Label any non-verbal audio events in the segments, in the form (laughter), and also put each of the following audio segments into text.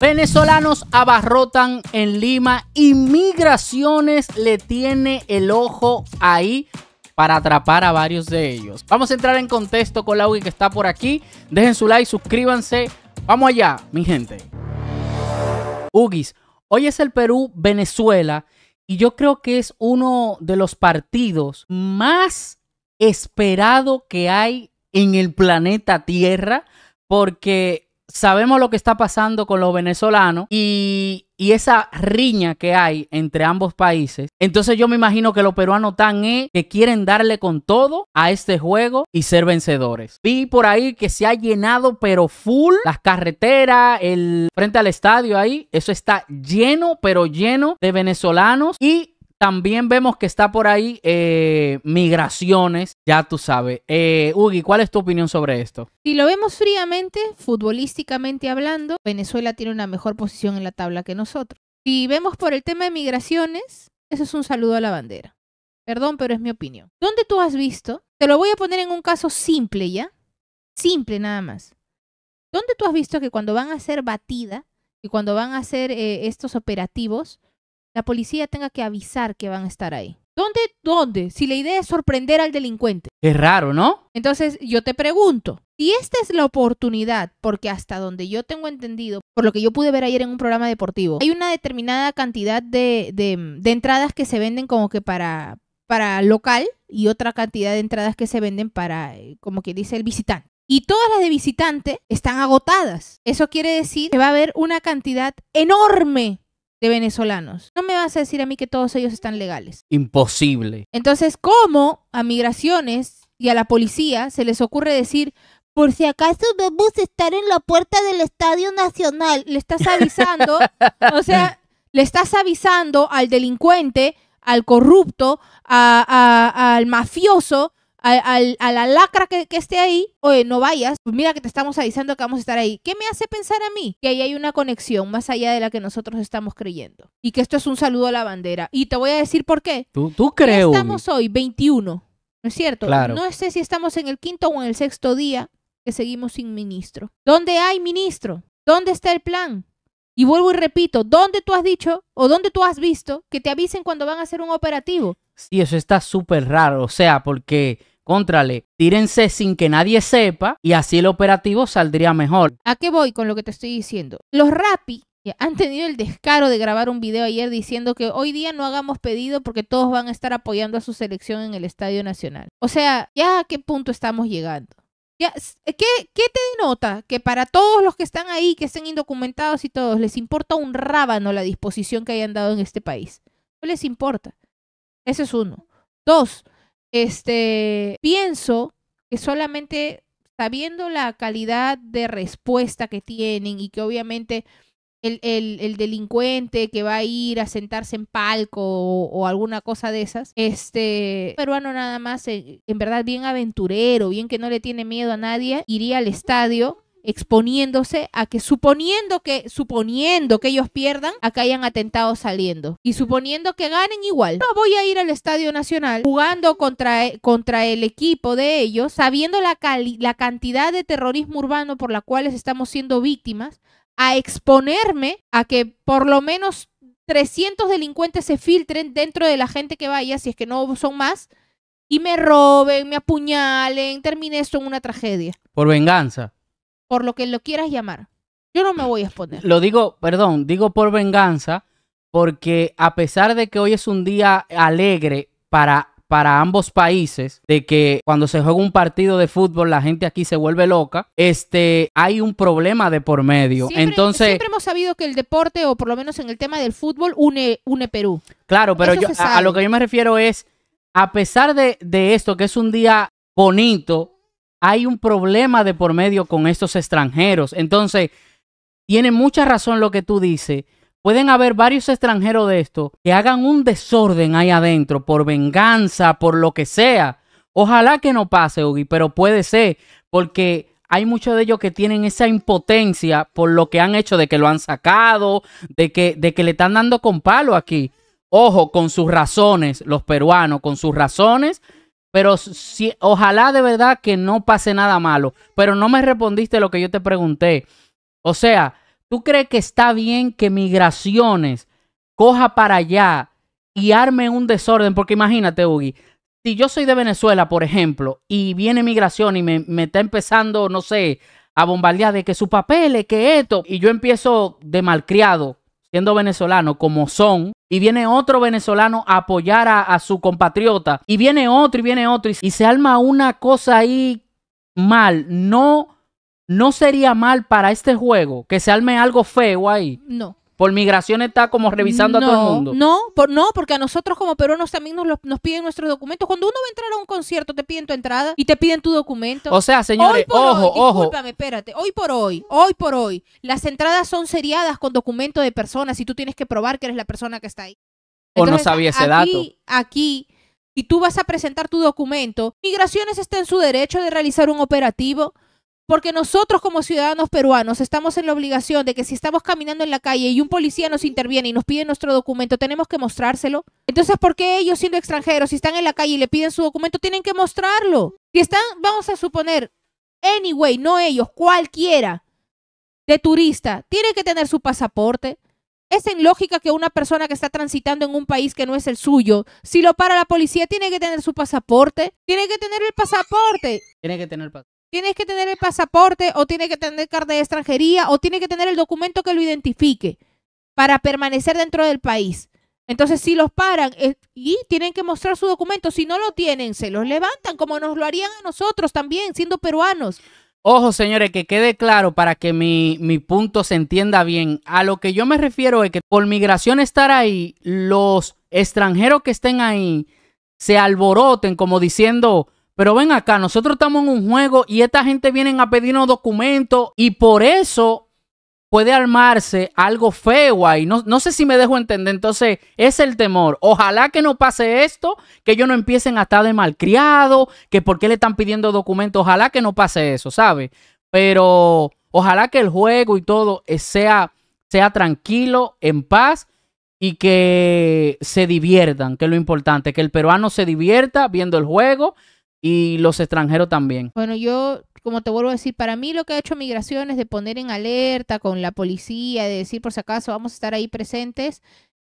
Venezolanos abarrotan en Lima. Migraciones le tiene el ojo ahí para atrapar a varios de ellos. Vamos a entrar en contexto con la Ugi que está por aquí. Dejen su like, suscríbanse. Vamos allá, mi gente. Ugis, hoy es el Perú-Venezuela y yo creo que es uno de los partidos más esperado que hay en el planeta Tierra porque sabemos lo que está pasando con los venezolanos y, esa riña que hay entre ambos países. Entonces yo me imagino que los peruanos tan es que quieren darle con todo a este juego y ser vencedores. Vi por ahí que se ha llenado pero full las carreteras, el frente al estadio ahí, eso está lleno pero lleno de venezolanos y también vemos que está por ahí eh, migraciones, ya tú sabes. Eh, Ugi, ¿cuál es tu opinión sobre esto? Si lo vemos fríamente, futbolísticamente hablando, Venezuela tiene una mejor posición en la tabla que nosotros. Si vemos por el tema de migraciones, eso es un saludo a la bandera. Perdón, pero es mi opinión. ¿Dónde tú has visto? Te lo voy a poner en un caso simple ya. Simple nada más. ¿Dónde tú has visto que cuando van a ser batida y cuando van a hacer eh, estos operativos, la policía tenga que avisar que van a estar ahí. ¿Dónde? ¿Dónde? Si la idea es sorprender al delincuente. Es raro, ¿no? Entonces yo te pregunto, si esta es la oportunidad, porque hasta donde yo tengo entendido, por lo que yo pude ver ayer en un programa deportivo, hay una determinada cantidad de, entradas que se venden como que para, para local y otra cantidad de entradas que se venden para, eh, como que dice el visitante. Y todas las de visitante están agotadas. Eso quiere decir que va a haber una cantidad enorme de venezolanos. No me vas a decir a mí que todos ellos están legales. Imposible. Entonces, ¿cómo a migraciones y a la policía se les ocurre decir, por si acaso vemos estar en la puerta del Estadio Nacional? Le estás avisando, (laughs) o sea, le estás avisando al delincuente, al corrupto, al mafioso, a, la lacra que, esté ahí, oye, no vayas, pues mira que te estamos avisando que vamos a estar ahí. ¿Qué me hace pensar a mí? Que ahí hay una conexión más allá de la que nosotros estamos creyendo. Y que esto es un saludo a la bandera. Y te voy a decir por qué. Tú, tú Estamos hoy 21, ¿no es cierto? Claro. No sé si estamos en el quinto o en el sexto día que seguimos sin ministro. ¿Dónde hay ministro? ¿Dónde está el plan? Y vuelvo y repito, ¿dónde tú has dicho o dónde tú has visto que te avisen cuando van a hacer un operativo? y eso está súper raro, o sea, porque Contrale, tírense sin que nadie sepa y así el operativo saldría mejor. ¿A qué voy con lo que te estoy diciendo? Los Rappi han tenido el descaro de grabar un video ayer diciendo que hoy día no hagamos pedido porque todos van a estar apoyando a su selección en el Estadio Nacional. O sea, ¿ya a qué punto estamos llegando? ¿Qué, ¿Qué te denota? Que para todos los que están ahí, que estén indocumentados y todos, les importa un rábano la disposición que hayan dado en este país. No les importa. Ese es uno. Dos, este, pienso que solamente sabiendo la calidad de respuesta que tienen y que obviamente el, el, delincuente que va a ir a sentarse en palco o, alguna cosa de esas, este peruano nada más, eh, en verdad bien aventurero, bien que no le tiene miedo a nadie, iría al estadio exponiéndose a que suponiendo que suponiendo que ellos pierdan, acá hayan atentado saliendo y suponiendo que ganen igual. No voy a ir al Estadio Nacional jugando contra contra el equipo de ellos, sabiendo la la cantidad de terrorismo urbano por la cual estamos siendo víctimas, a exponerme a que por lo menos 300 delincuentes se filtren dentro de la gente que vaya, si es que no son más, y me roben, me apuñalen, termine esto en una tragedia. Por venganza por lo que lo quieras llamar. Yo no me voy a exponer. Lo digo, perdón, digo por venganza, porque a pesar de que hoy es un día alegre para, para ambos países, de que cuando se juega un partido de fútbol la gente aquí se vuelve loca, este, hay un problema de por medio. Siempre, Entonces, hemos sabido que el deporte, o por lo menos en el tema del fútbol, une, une Perú. Claro, pero yo, a, lo que yo me refiero es, a pesar de, de esto, que es un día bonito, hay un problema de por medio con estos extranjeros. Entonces, tiene mucha razón lo que tú dices. Pueden haber varios extranjeros de esto que hagan un desorden ahí adentro por venganza, por lo que sea. Ojalá que no pase, Ugi, pero puede ser, porque hay muchos de ellos que tienen esa impotencia por lo que han hecho, de que lo han sacado, de que, de que le están dando con palo aquí. Ojo, con sus razones, los peruanos, con sus razones pero si, ojalá de verdad que no pase nada malo. Pero no me respondiste lo que yo te pregunté. O sea, ¿tú crees que está bien que migraciones coja para allá y arme un desorden? Porque imagínate, Ugi, si yo soy de Venezuela, por ejemplo, y viene migración y me, está empezando, no sé, a bombardear de que papel es que esto, y yo empiezo de malcriado siendo venezolano como son, y viene otro venezolano a apoyar a, su compatriota, y viene otro y viene otro, y, se arma una cosa ahí mal, no, no sería mal para este juego que se arme algo feo ahí. No. Por migración está como revisando a todo el mundo. No, por, no, porque a nosotros como peruanos también nos, nos piden nuestros documentos. Cuando uno va a entrar a un concierto, te piden tu entrada y te piden tu documento. O sea, señores, ojo, ojo. Discúlpame, espérate. Hoy por hoy, hoy por hoy, las entradas son seriadas con documentos de personas y tú tienes que probar que eres la persona que está ahí. o no sabía ese aquí, Aquí y tú vas a presentar tu documento, Migraciones está en su derecho de realizar un operativo porque nosotros como ciudadanos peruanos estamos en la obligación de que si estamos caminando en la calle y un policía nos interviene y nos pide nuestro documento, tenemos que mostrárselo. Entonces, ¿por qué ellos siendo extranjeros, si están en la calle y le piden su documento, tienen que mostrarlo? Si están, vamos a suponer, anyway, no ellos, cualquiera de turista, tiene que tener su pasaporte. Es en lógica que una persona que está transitando en un país que no es el suyo, si lo para la policía, tiene que tener su pasaporte. Tiene que tener el pasaporte. Tiene que tener pasaporte. Tienes que tener el pasaporte o tiene que tener carta de extranjería o tiene que tener el documento que lo identifique para permanecer dentro del país. Entonces, si los paran eh, y tienen que mostrar su documento, si no lo tienen, se los levantan, como nos lo harían a nosotros también, siendo peruanos. Ojo, señores, que quede claro para que mi, mi, punto se entienda bien. A lo que yo me refiero es que por migración estar ahí, los extranjeros que estén ahí se alboroten como diciendo, pero ven acá, nosotros estamos en un juego y esta gente viene a pedirnos documentos y por eso puede armarse algo feo ahí. No, sé si me dejo entender. Entonces, es el temor. Ojalá que no pase esto, que ellos no empiecen a estar de malcriado, que por qué le están pidiendo documentos. Ojalá que no pase eso, ¿sabes? Pero ojalá que el juego y todo eh, sea, sea tranquilo, en paz y que se diviertan, que es lo importante, que el peruano se divierta viendo el juego y los extranjeros también. Bueno, yo, como te vuelvo a decir, para mí lo que ha hecho migraciones de poner en alerta con la policía, de decir por si acaso vamos a estar ahí presentes,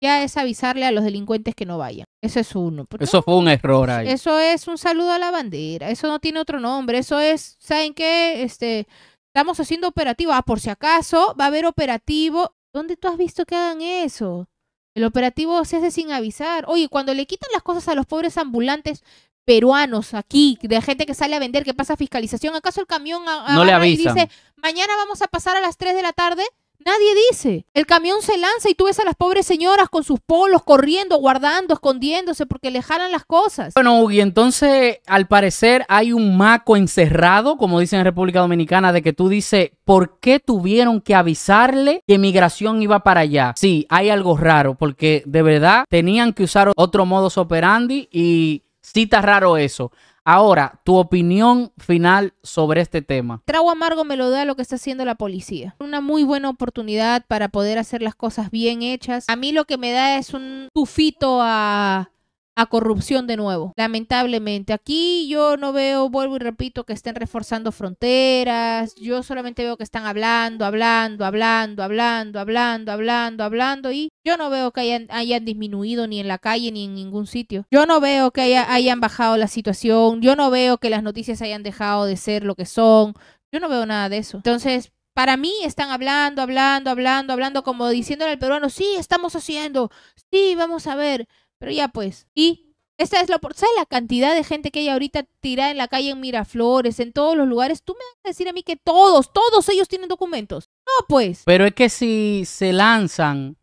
ya es avisarle a los delincuentes que no vayan. Eso es uno. Eso fue un error ahí. Eso es un saludo a la bandera. Eso no tiene otro nombre. Eso es, ¿saben qué? Este, estamos haciendo operativo. Ah, por si acaso va a haber operativo. ¿Dónde tú has visto que hagan eso? El operativo se hace sin avisar. Oye, cuando le quitan las cosas a los pobres ambulantes, peruanos aquí, de gente que sale a vender, que pasa fiscalización. ¿Acaso el camión no le avisa. y dice, mañana vamos a pasar a las 3 de la tarde? Nadie dice. El camión se lanza y tú ves a las pobres señoras con sus polos corriendo, guardando, escondiéndose porque le jalan las cosas. Bueno, y entonces al parecer hay un maco encerrado, como dicen en República Dominicana, de que tú dices, ¿por qué tuvieron que avisarle que migración iba para allá? Sí, hay algo raro porque de verdad tenían que usar otro modus operandi y Cita raro eso. Ahora, tu opinión final sobre este tema. Trago amargo me lo da lo que está haciendo la policía. Una muy buena oportunidad para poder hacer las cosas bien hechas. A mí lo que me da es un tufito a a corrupción de nuevo, lamentablemente. Aquí yo no veo, vuelvo y repito, que estén reforzando fronteras, yo solamente veo que están hablando, hablando, hablando, hablando, hablando, hablando, hablando y yo no veo que hayan, disminuido ni en la calle ni en ningún sitio. Yo no veo que hayan bajado la situación, yo no veo que las noticias hayan dejado de ser lo que son, yo no veo nada de eso. Entonces, para mí están hablando, hablando, hablando, hablando, como diciéndole al peruano, sí, estamos haciendo, sí, vamos a ver. Pero ya pues. Y esta es la ¿Sabes la cantidad de gente que hay ahorita tirada en la calle en Miraflores, en todos los lugares? Tú me vas a decir a mí que todos, todos ellos tienen documentos. No, pues. Pero es que si se lanzan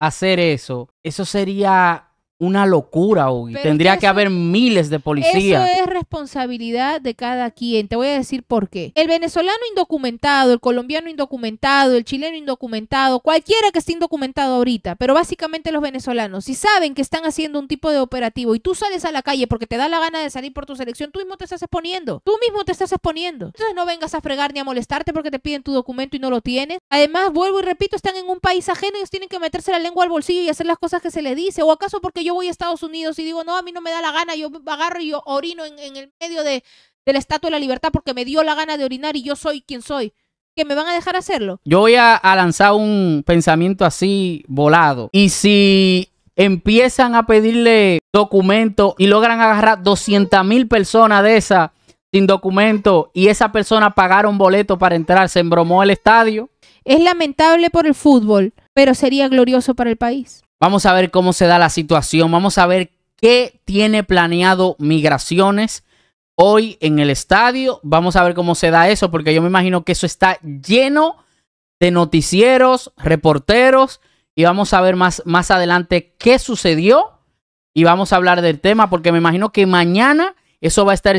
a hacer eso, eso sería una locura hoy. Tendría que, haber miles de policías. Eso es responsabilidad de cada quien. Te voy a decir por qué. El venezolano indocumentado, el colombiano indocumentado, el chileno indocumentado, cualquiera que esté indocumentado ahorita, pero básicamente los venezolanos, si saben que están haciendo un tipo de operativo y tú sales a la calle porque te da la gana de salir por tu selección, tú mismo te estás exponiendo. Tú mismo te estás exponiendo. Entonces no vengas a fregar ni a molestarte porque te piden tu documento y no lo tienes. Además, vuelvo y repito, están en un país ajeno, ellos tienen que meterse la lengua al bolsillo y hacer las cosas que se les dice. ¿O acaso porque yo yo voy a Estados Unidos y digo, no, a mí no me da la gana, yo agarro y orino en, el medio de, de la Estatua de la Libertad porque me dio la gana de orinar y yo soy quien soy. ¿Que me van a dejar hacerlo? Yo voy a, lanzar un pensamiento así volado. Y si empiezan a pedirle documentos y logran agarrar 200 mil personas de esa sin documento y esa persona pagaron boleto para entrar, se embromó el estadio. Es lamentable por el fútbol, pero sería glorioso para el país. Vamos a ver cómo se da la situación. Vamos a ver qué tiene planeado migraciones hoy en el estadio. Vamos a ver cómo se da eso, porque yo me imagino que eso está lleno de noticieros, reporteros, y vamos a ver más, más adelante qué sucedió y vamos a hablar del tema, porque me imagino que mañana eso va a estar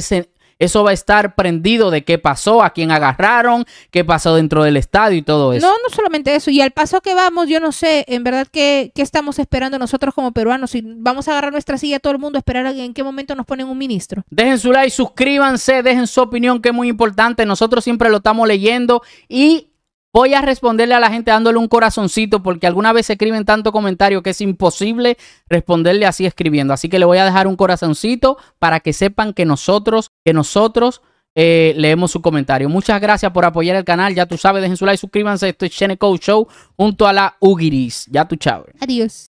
eso va a estar prendido de qué pasó, a quién agarraron, qué pasó dentro del estadio y todo eso. No, no solamente eso. Y al paso que vamos, yo no sé, en verdad, qué, estamos esperando nosotros como peruanos. Si vamos a agarrar nuestra silla todo el mundo, a esperar en qué momento nos ponen un ministro. Dejen su like, suscríbanse, dejen su opinión, que es muy importante. Nosotros siempre lo estamos leyendo y Voy a responderle a la gente dándole un corazoncito porque alguna vez escriben tanto comentario que es imposible responderle así escribiendo. Así que le voy a dejar un corazoncito para que sepan que nosotros, que nosotros eh, leemos su comentario. Muchas gracias por apoyar el canal. Ya tú sabes, dejen su like, suscríbanse. Esto es Cheneco Show junto a la Ugiris. Ya tú chao. Adiós.